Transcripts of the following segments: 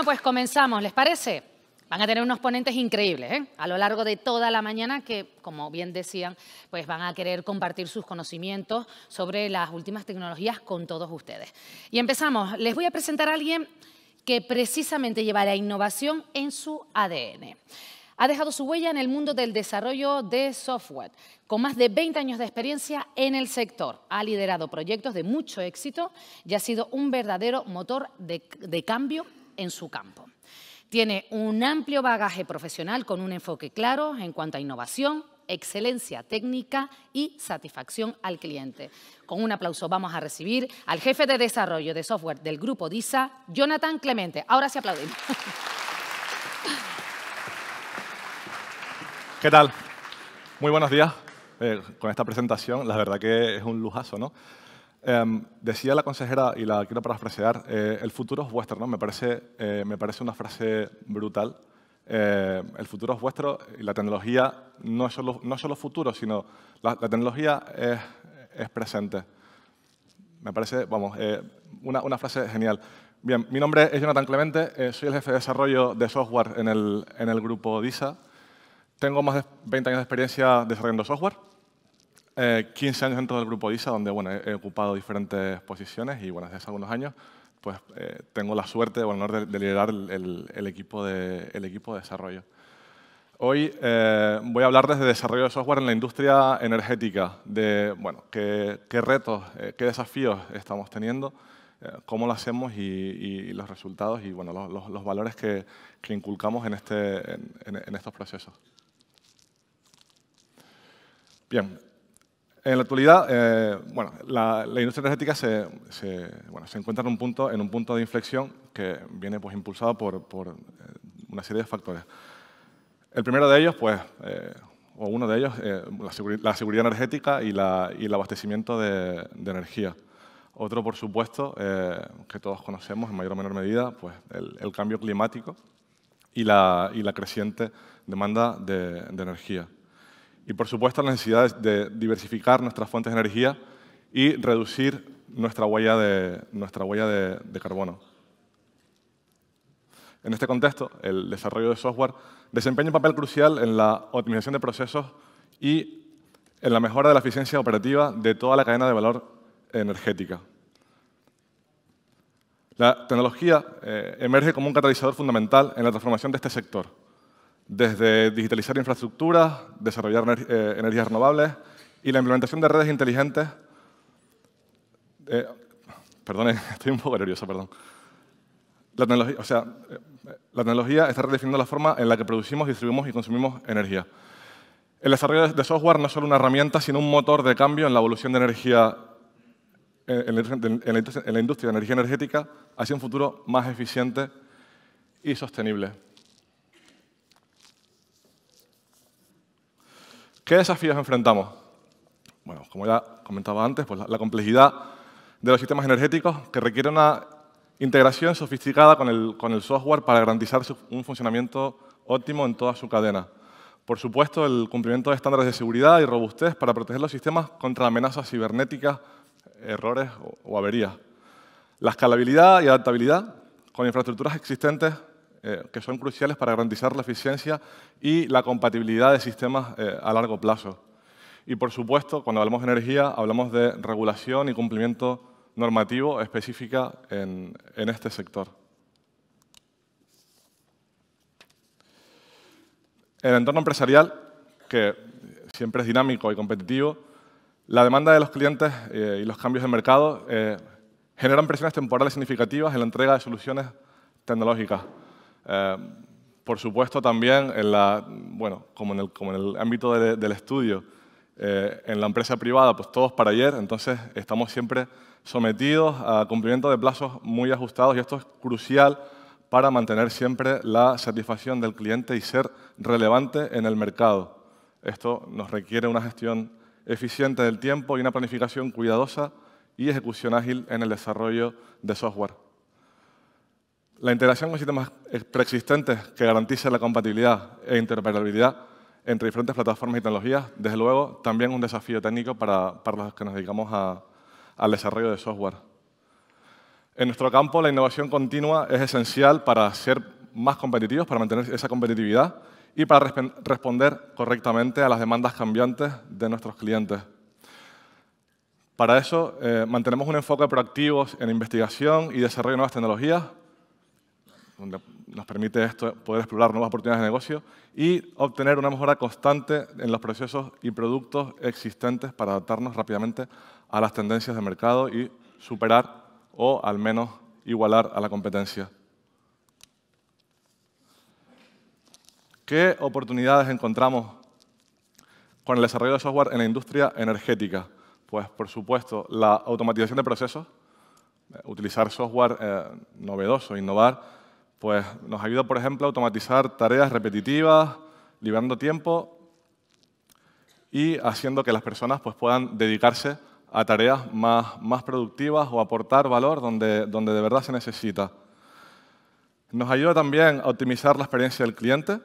Bueno, pues comenzamos, ¿les parece? Van a tener unos ponentes increíbles ¿eh? a lo largo de toda la mañana que, como bien decían, pues van a querer compartir sus conocimientos sobre las últimas tecnologías con todos ustedes. Y empezamos. Les voy a presentar a alguien que precisamente lleva la innovación en su ADN. Ha dejado su huella en el mundo del desarrollo de software. Con más de 20 años de experiencia en el sector, ha liderado proyectos de mucho éxito y ha sido un verdadero motor de cambio en su campo. Tiene un amplio bagaje profesional con un enfoque claro en cuanto a innovación, excelencia técnica y satisfacción al cliente. Con un aplauso vamos a recibir al jefe de desarrollo de software del grupo DISA, Jonathan Clemente. Ahora sí aplaudimos. ¿Qué tal? Muy buenos días. Eh, con esta presentación, la verdad que es un lujazo, ¿no? Em, decía la consejera, y la quiero parafrasear, eh, el futuro es vuestro, ¿no? Me parece, eh, me parece una frase brutal. Eh, el futuro es vuestro y la tecnología no es solo, no es futuro, sino la, la tecnología es, presente. Me parece, vamos, eh, una, una, frase genial. Bien, mi nombre es Jonathan Clemente, soy el jefe de desarrollo de software en el, en el grupo DISA. Tengo más de 20 años de experiencia desarrollando software. 15 eh, años dentro del grupo ISA, donde bueno, he, ocupado diferentes posiciones y bueno, desde hace algunos años pues, eh, tengo la suerte o el de, liderar el, equipo de, equipo de desarrollo. Hoy eh, voy a hablarles de desarrollo de software en la industria energética, de bueno, qué, retos, qué desafíos estamos teniendo, cómo lo hacemos y, los resultados y bueno, los, valores que, inculcamos en, este, en estos procesos. Bien, en la actualidad, eh, bueno, la, industria energética se, encuentra en un, punto, en un punto de inflexión que viene pues, impulsado por, eh, una serie de factores. El primero de ellos, pues, eh, o uno de ellos, la, seguridad energética y, el abastecimiento de, energía. Otro, por supuesto, que todos conocemos en mayor o menor medida, pues el, cambio climático y la, creciente demanda de energía y, por supuesto, la necesidad de diversificar nuestras fuentes de energía y reducir nuestra huella de, nuestra huella de, carbono. En este contexto, el desarrollo de software desempeña un papel crucial en la optimización de procesos y en la mejora de la eficiencia operativa de toda la cadena de valor energética. La tecnología eh, emerge como un catalizador fundamental en la transformación de este sector desde digitalizar infraestructuras, desarrollar eh, energías renovables y la implementación de redes inteligentes. Eh, estoy un poco nervioso, perdón. La tecnología, eh, la tecnología está redefiniendo la forma en la que producimos, distribuimos y consumimos energía. El desarrollo de software no es solo una herramienta, sino un motor de cambio en la evolución de energía en la industria de energía energética hacia un futuro más eficiente y sostenible. ¿Qué desafíos enfrentamos? Bueno, como ya comentaba antes, pues la, complejidad de los sistemas energéticos que requiere una integración sofisticada con el, software para garantizar un funcionamiento óptimo en toda su cadena. Por supuesto, el cumplimiento de estándares de seguridad y robustez para proteger los sistemas contra amenazas cibernéticas, errores o averías. La escalabilidad y adaptabilidad con infraestructuras existentes eh, que son cruciales para garantizar la eficiencia y la compatibilidad de sistemas eh, a largo plazo. Y, por supuesto, cuando hablamos de energía, hablamos de regulación y cumplimiento normativo específica en, este sector. En el entorno empresarial, que siempre es dinámico y competitivo, la demanda de los clientes eh, y los cambios de mercado generan presiones temporales significativas en la entrega de soluciones tecnológicas. Eh, por supuesto también, en como, en el, ámbito del estudio, eh, en la empresa privada, pues todos para ayer, entonces estamos siempre sometidos a cumplimiento de plazos muy ajustados y esto es crucial para mantener siempre la satisfacción del cliente y ser relevante en el mercado. Esto nos requiere una gestión eficiente del tiempo y una planificación cuidadosa y ejecución ágil en el desarrollo de software. La integración con sistemas preexistentes que garantice la compatibilidad e interoperabilidad entre diferentes plataformas y tecnologías, desde luego, también un desafío técnico para, los que nos dedicamos al desarrollo de software. En nuestro campo, la innovación continua es esencial para ser más competitivos, para mantener esa competitividad y para responder correctamente a las demandas cambiantes de nuestros clientes. Para eso, eh, mantenemos un enfoque proactivo en investigación y desarrollo de nuevas tecnologías donde nos permite esto, poder explorar nuevas oportunidades de negocio y obtener una mejora constante en los procesos y productos existentes para adaptarnos rápidamente a las tendencias de mercado y superar o al menos igualar a la competencia. ¿Qué oportunidades encontramos con el desarrollo de software en la industria energética? Pues, por supuesto, la automatización de procesos, eh, utilizar software eh, novedoso, innovar, pues nos ayuda, por ejemplo, a automatizar tareas repetitivas, liberando tiempo y haciendo que las personas pues, puedan dedicarse a tareas más, productivas o aportar valor donde, de verdad se necesita. Nos ayuda también a optimizar la experiencia del cliente,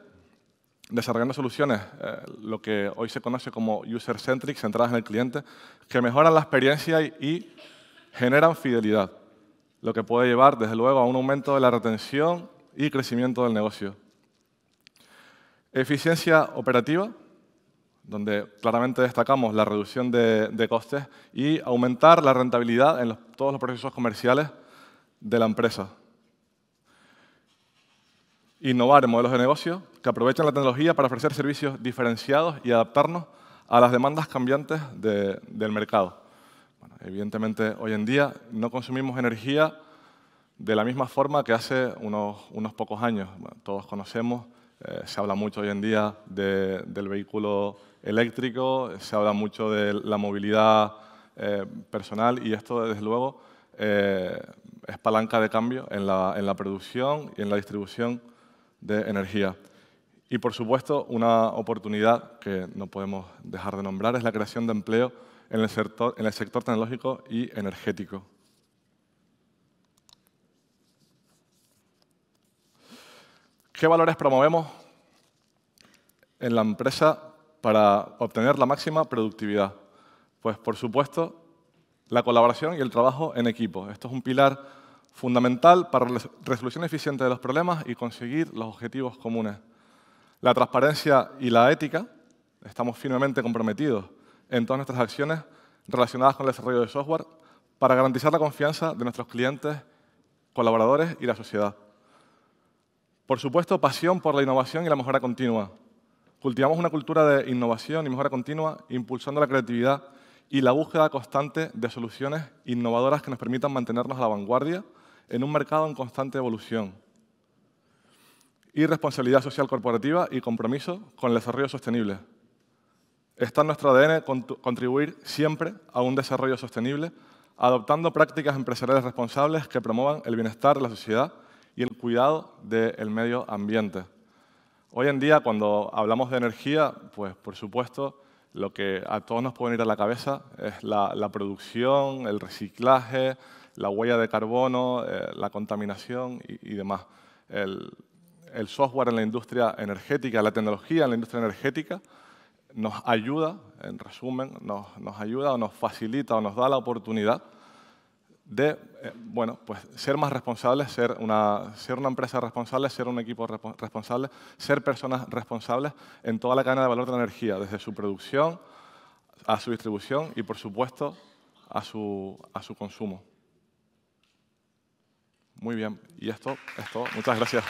desarrollando soluciones, eh, lo que hoy se conoce como user-centric, centradas en el cliente, que mejoran la experiencia y generan fidelidad lo que puede llevar, desde luego, a un aumento de la retención y crecimiento del negocio. Eficiencia operativa, donde claramente destacamos la reducción de, costes y aumentar la rentabilidad en todos los procesos comerciales de la empresa. Innovar en modelos de negocio que aprovechen la tecnología para ofrecer servicios diferenciados y adaptarnos a las demandas cambiantes del mercado evidentemente, hoy en día no consumimos energía de la misma forma que hace unos, pocos años. todos conocemos, eh, se habla mucho hoy en día del vehículo eléctrico, se habla mucho de la movilidad eh, personal y esto, desde luego, eh, es palanca de cambio en la producción y en la distribución de energía. Y, por supuesto, una oportunidad que no podemos dejar de nombrar es la creación de empleo en el sector, en el sector tecnológico y energético. ¿Qué valores promovemos en la empresa para obtener la máxima productividad? Pues, por supuesto, la colaboración y el trabajo en equipo. Esto es un pilar fundamental para la resolución eficiente de los problemas y conseguir los objetivos comunes. La transparencia y la ética. Estamos firmemente comprometidos en todas nuestras acciones relacionadas con el desarrollo de software para garantizar la confianza de nuestros clientes, colaboradores y la sociedad. Por supuesto, pasión por la innovación y la mejora continua. Cultivamos una cultura de innovación y mejora continua, impulsando la creatividad y la búsqueda constante de soluciones innovadoras que nos permitan mantenernos a la vanguardia en un mercado en constante evolución. Y responsabilidad social corporativa y compromiso con el desarrollo sostenible. Está en nuestro ADN contribuir siempre a un desarrollo sostenible, adoptando prácticas empresariales responsables que promuevan el bienestar de la sociedad y el cuidado del medio ambiente. Hoy en día, cuando hablamos de energía, pues por supuesto, lo que a todos nos puede ir a la cabeza es la, producción, el reciclaje, la huella de carbono, eh, la contaminación y, demás. el software en la industria energética, la tecnología en la industria energética, nos ayuda, en resumen, nos, nos ayuda o nos facilita o nos da la oportunidad de eh, bueno, pues ser más responsables, ser una, ser una empresa responsable, ser un equipo responsable, ser personas responsables en toda la cadena de valor de la energía, desde su producción a su distribución y, por supuesto, a su, a su consumo. Muy bien, y esto es todo. Muchas gracias.